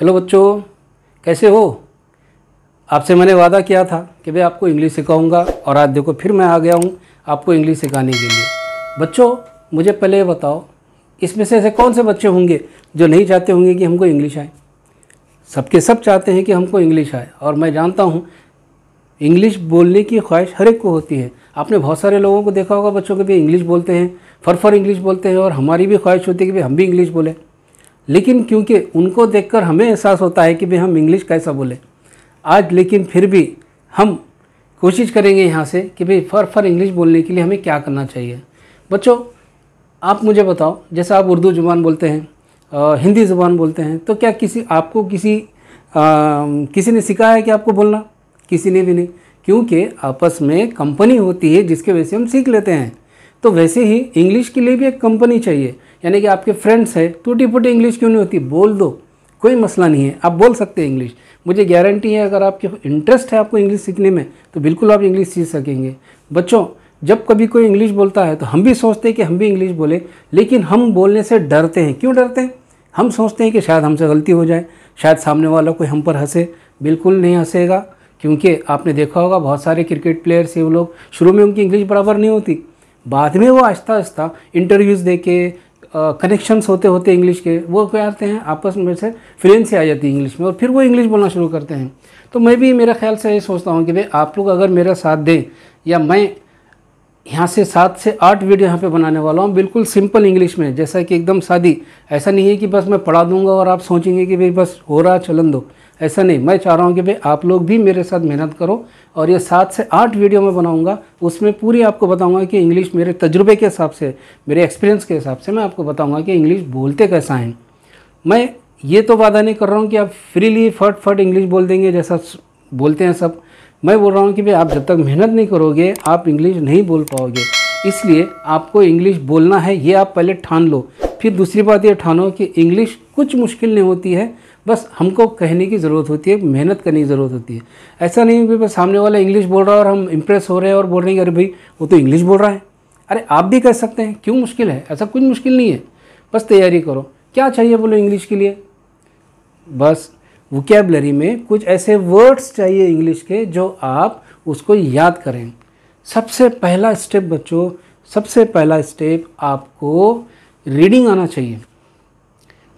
hello बच्चों कैसे हो आपसे मैंने वादा किया था कि मैं आपको इंग्लिश सिखाऊंगा और आज देखो फिर मैं आ गया हूँ आपको इंग्लिश सिखाने के लिए बच्चों मुझे पहले बताओ इसमें से ऐसे कौन से बच्चे होंगे जो नहीं चाहते होंगे कि हमको इंग्लिश आए सबके सब चाहते हैं कि हमको इंग्लिश आए और मैं जानता हूँ इंग्लिश बोलने की ख्वाहिश हर एक को होती है आपने बहुत सारे लोगों को देखा होगा बच्चों के भी इंग्लिश बोलते हैं फर फर इंग्लिश बोलते हैं और हमारी भी ख्वाहिश होती है कि भाई हम भी इंग्लिश बोलें लेकिन क्योंकि उनको देखकर हमें एहसास होता है कि भाई हम इंग्लिश कैसा बोले आज लेकिन फिर भी हम कोशिश करेंगे यहाँ से कि भाई फर फर इंग्लिश बोलने के लिए हमें क्या करना चाहिए बच्चों आप मुझे बताओ जैसे आप उर्दू ज़ुबान बोलते हैं आ, हिंदी ज़ुबान बोलते हैं तो क्या किसी आपको किसी आ, किसी ने सिखाया है कि आपको बोलना किसी ने भी नहीं क्योंकि आपस में कंपनी होती है जिसके वजह से हम सीख लेते हैं तो वैसे ही इंग्लिश के लिए भी एक कंपनी चाहिए यानी कि आपके फ्रेंड्स है टूटी फूटी इंग्लिश क्यों नहीं होती बोल दो कोई मसला नहीं है आप बोल सकते हैं इंग्लिश मुझे गारंटी है अगर आपके इंटरेस्ट है आपको इंग्लिश सीखने में तो बिल्कुल आप इंग्लिश सीख सकेंगे बच्चों जब कभी कोई इंग्लिश बोलता है तो हम भी सोचते हैं कि हम भी इंग्लिश बोले लेकिन हम बोलने से डरते हैं क्यों डरते हैं हम सोचते हैं कि शायद हमसे गलती हो जाए शायद सामने वाला कोई हम पर हंसे बिल्कुल नहीं हंसेगा क्योंकि आपने देखा होगा बहुत सारे क्रिकेट प्लेयर्स ये लोग शुरू में उनकी इंग्लिश बराबर नहीं होती बाद में वो आहिस्ता आहिस्ता इंटरव्यूज़ दे के कनेक्शंस होते होते इंग्लिश के वो क्या करते हैं आपस में से फ्रेंसी आ जाती है इंग्लिश में और फिर वो इंग्लिश बोलना शुरू करते हैं तो मैं भी मेरा ख्याल से ये सोचता हूँ कि भाई आप लोग अगर मेरा साथ दें या मैं यहाँ से सात से आठ वीडियो यहाँ पे बनाने वाला हूँ बिल्कुल सिंपल इंग्लिश में जैसा कि एकदम सादी ऐसा नहीं है कि बस मैं पढ़ा दूँगा और आप सोचेंगे कि भाई बस हो रहा चलन दो ऐसा नहीं मैं चाह रहा हूँ कि भाई आप लोग भी मेरे साथ मेहनत करो और ये सात से आठ वीडियो मैं बनाऊँगा उसमें पूरी आपको बताऊँगा कि इंग्लिश मेरे तजुर्बे के हिसाब से मेरे एक्सपीरियंस के हिसाब से मैं आपको बताऊँगा कि इंग्लिश बोलते कैसा है मैं ये तो वादा नहीं कर रहा हूँ कि आप फ्रीली फट फट इंग्लिश बोल देंगे जैसा बोलते हैं सब मैं बोल रहा हूँ कि भाई आप जब तक मेहनत नहीं करोगे आप इंग्लिश नहीं बोल पाओगे इसलिए आपको इंग्लिश बोलना है ये आप पहले ठान लो फिर दूसरी बात ये ठानो कि इंग्लिश कुछ मुश्किल नहीं होती है बस हमको कहने की ज़रूरत होती है मेहनत करने की ज़रूरत होती है ऐसा नहीं कि बस सामने वाला इंग्लिश बोल रहा है और हम इम्प्रेस हो रहे हैं और बोल रहे हैं अरे भाई वो तो इंग्लिश बोल रहा है अरे आप भी कह सकते हैं क्यों मुश्किल है ऐसा कुछ मुश्किल नहीं है बस तैयारी करो क्या चाहिए बोलो इंग्लिश के लिए बस वोकेबलरी में कुछ ऐसे वर्ड्स चाहिए इंग्लिश के जो आप उसको याद करें सबसे पहला स्टेप बच्चों सबसे पहला स्टेप आपको रीडिंग आना चाहिए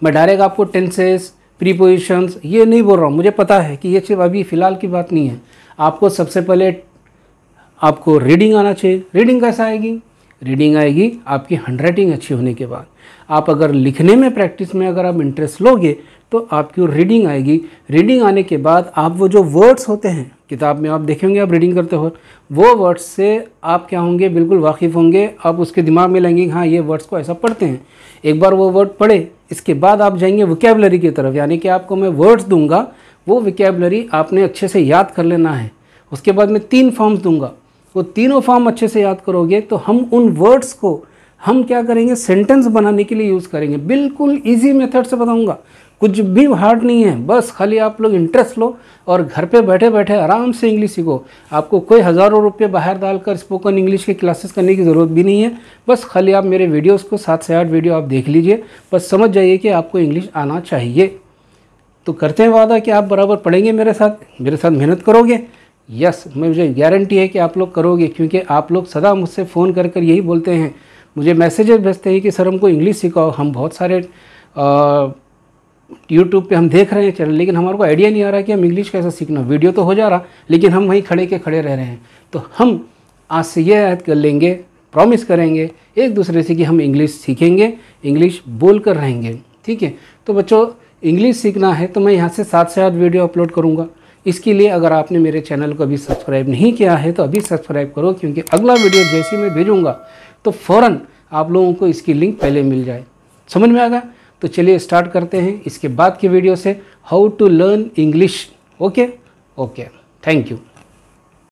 मैं डायरेक्ट आपको टेंसेस प्रीपोजिशंस ये नहीं बोल रहा हूँ मुझे पता है कि ये सिर्फ अभी फ़िलहाल की बात नहीं है आपको सबसे पहले आपको रीडिंग आना चाहिए रीडिंग कैसा आएगी रीडिंग आएगी आपकी हैंड राइटिंग अच्छी होने के बाद आप अगर लिखने में प्रैक्टिस में अगर आप इंटरेस्ट लोगे तो आपकी रीडिंग आएगी रीडिंग आने के बाद आप वो जो वर्ड्स होते हैं किताब में आप देखेंगे आप रीडिंग करते हो वो वर्ड्स से आप क्या होंगे बिल्कुल वाकिफ़ होंगे आप उसके दिमाग में लेंगे हाँ ये वर्ड्स को ऐसा पढ़ते हैं एक बार वो वर्ड पढ़े इसके बाद आप जाएंगे वोकेबलरी की तरफ यानी कि आपको मैं वर्ड्स दूंगा वो वोकेबलरी आपने अच्छे से याद कर लेना है उसके बाद मैं तीन फॉर्म्स दूंगा वो तीनों फॉर्म अच्छे से याद करोगे तो हम उन वर्ड्स को हम क्या करेंगे सेंटेंस बनाने के लिए यूज़ करेंगे बिल्कुल इजी मेथड से बताऊंगा कुछ भी हार्ड नहीं है बस खाली आप लोग इंटरेस्ट लो और घर पे बैठे बैठे आराम से इंग्लिश सीखो आपको कोई हज़ारों रुपये बाहर डालकर स्पोकन इंग्लिश के क्लासेस करने की ज़रूरत भी नहीं है बस खाली आप मेरे वीडियोज़ को सात से आठ वीडियो आप देख लीजिए बस समझ जाइए कि आपको इंग्लिश आना चाहिए तो करते हैं वादा कि आप बराबर पढ़ेंगे मेरे साथ मेरे साथ मेहनत करोगे यस मुझे गारंटी है कि आप लोग करोगे क्योंकि आप लोग सदा मुझसे फ़ोन कर कर यही बोलते हैं मुझे मैसेजेस भेजते हैं कि सर हमको इंग्लिश सिखाओ हम बहुत सारे यूट्यूब पे हम देख रहे हैं चैनल लेकिन हमारे को आइडिया नहीं आ रहा कि हम इंग्लिश कैसे सीखना वीडियो तो हो जा रहा लेकिन हम वहीं खड़े के खड़े रह रहे हैं तो हम आज से ये आयत कर लेंगे प्रॉमिस करेंगे एक दूसरे से कि हम इंग्लिश सीखेंगे इंग्लिश बोल कर रहेंगे ठीक है तो बच्चों इंग्लिश सीखना है तो मैं यहाँ से सात से साथ वीडियो अपलोड करूँगा इसके लिए अगर आपने मेरे चैनल को अभी सब्सक्राइब नहीं किया है तो अभी सब्सक्राइब करो क्योंकि अगला वीडियो जैसे मैं भेजूँगा तो फ़ौर आप लोगों को इसकी लिंक पहले मिल जाए समझ में आ गया तो चलिए स्टार्ट करते हैं इसके बाद की वीडियो से how to learn English okay okay thank you